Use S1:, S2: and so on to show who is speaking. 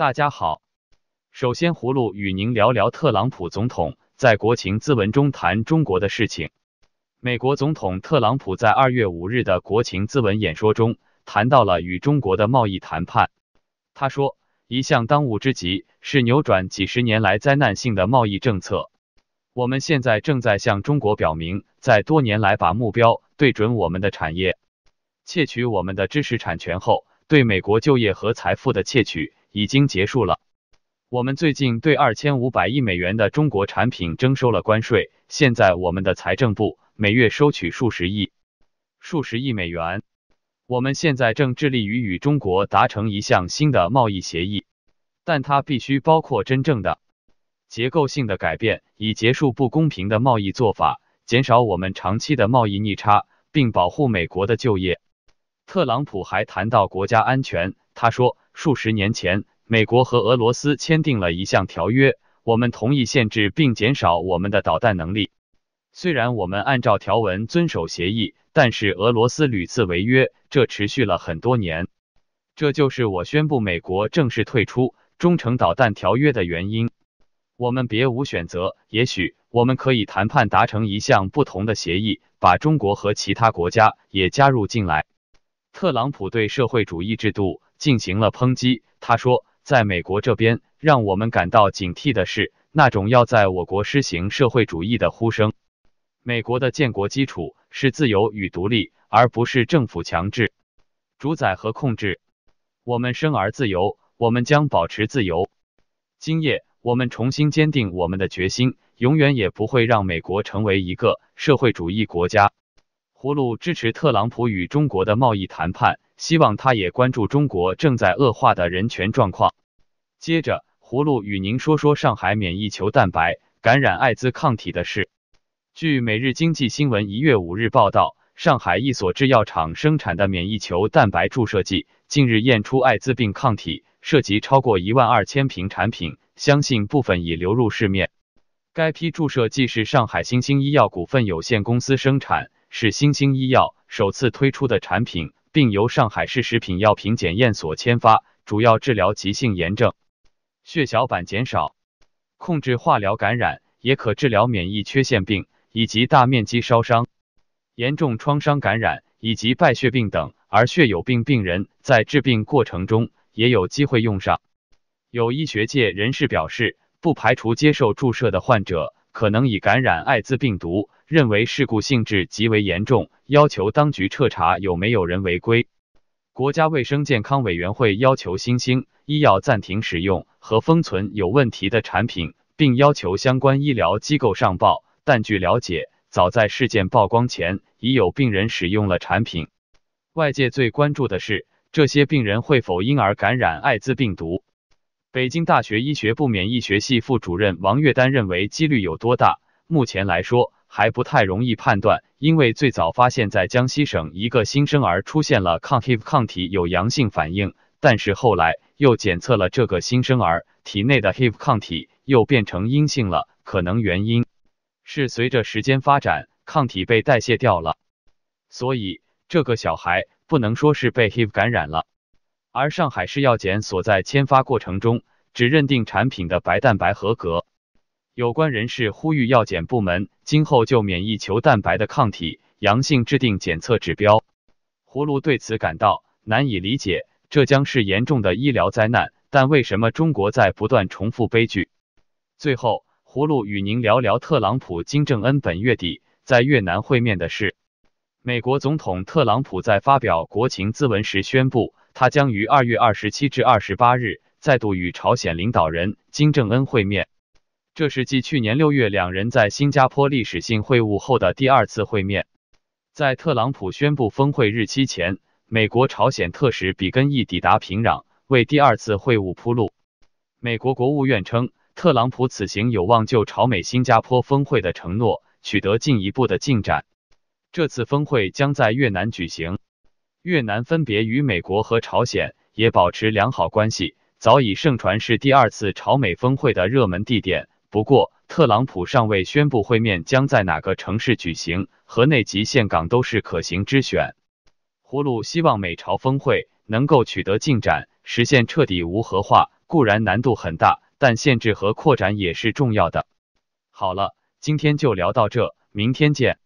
S1: 大家好，首先，葫芦与您聊聊特朗普总统在国情咨文中谈中国的事情。美国总统特朗普在二月五日的国情咨文演说中谈到了与中国的贸易谈判。他说，一项当务之急是扭转几十年来灾难性的贸易政策。我们现在正在向中国表明，在多年来把目标对准我们的产业、窃取我们的知识产权后，对美国就业和财富的窃取。已经结束了。我们最近对二千五百亿美元的中国产品征收了关税，现在我们的财政部每月收取数十亿、数十亿美元。我们现在正致力于与中国达成一项新的贸易协议，但它必须包括真正的结构性的改变，以结束不公平的贸易做法，减少我们长期的贸易逆差，并保护美国的就业。特朗普还谈到国家安全。他说，数十年前，美国和俄罗斯签订了一项条约，我们同意限制并减少我们的导弹能力。虽然我们按照条文遵守协议，但是俄罗斯屡次违约，这持续了很多年。这就是我宣布美国正式退出《中程导弹条约》的原因。我们别无选择。也许我们可以谈判达成一项不同的协议，把中国和其他国家也加入进来。特朗普对社会主义制度。进行了抨击。他说，在美国这边，让我们感到警惕的是那种要在我国施行社会主义的呼声。美国的建国基础是自由与独立，而不是政府强制、主宰和控制。我们生而自由，我们将保持自由。今夜，我们重新坚定我们的决心，永远也不会让美国成为一个社会主义国家。葫芦支持特朗普与中国的贸易谈判，希望他也关注中国正在恶化的人权状况。接着，葫芦与您说说上海免疫球蛋白感染艾滋抗体的事。据《每日经济新闻》一月五日报道，上海一所制药厂生产的免疫球蛋白注射剂近日验出艾滋病抗体，涉及超过一万二千瓶产品，相信部分已流入市面。该批注射剂是上海新兴医药股份有限公司生产。是新兴医药首次推出的产品，并由上海市食品药品检验所签发，主要治疗急性炎症、血小板减少、控制化疗感染，也可治疗免疫缺陷病以及大面积烧伤、严重创伤感染以及败血病等。而血友病病人在治病过程中也有机会用上。有医学界人士表示，不排除接受注射的患者。可能已感染艾滋病毒，认为事故性质极为严重，要求当局彻查有没有人违规。国家卫生健康委员会要求新兴医药暂停使用和封存有问题的产品，并要求相关医疗机构上报。但据了解，早在事件曝光前，已有病人使用了产品。外界最关注的是，这些病人会否因而感染艾滋病毒？北京大学医学部免疫学系副主任王月丹认为，几率有多大？目前来说还不太容易判断，因为最早发现，在江西省一个新生儿出现了抗 HIV 抗体有阳性反应，但是后来又检测了这个新生儿体内的 HIV 抗体又变成阴性了，可能原因是随着时间发展，抗体被代谢掉了，所以这个小孩不能说是被 HIV 感染了。而上海市药检所在签发过程中，只认定产品的白蛋白合格。有关人士呼吁药检部门今后就免疫球蛋白的抗体阳性制定检测指标。葫芦对此感到难以理解，这将是严重的医疗灾难。但为什么中国在不断重复悲剧？最后，葫芦与您聊聊特朗普、金正恩本月底在越南会面的事。美国总统特朗普在发表国情咨文时宣布，他将于二月二十七至二十八日再度与朝鲜领导人金正恩会面。这是继去年六月两人在新加坡历史性会晤后的第二次会面。在特朗普宣布峰会日期前，美国朝鲜特使比根易抵达平壤，为第二次会晤铺路。美国国务院称，特朗普此行有望就朝美新加坡峰会的承诺取得进一步的进展。这次峰会将在越南举行。越南分别与美国和朝鲜也保持良好关系，早已盛传是第二次朝美峰会的热门地点。不过，特朗普尚未宣布会面将在哪个城市举行，河内及岘港都是可行之选。葫芦希望美朝峰会能够取得进展，实现彻底无核化，固然难度很大，但限制和扩展也是重要的。好了，今天就聊到这，明天见。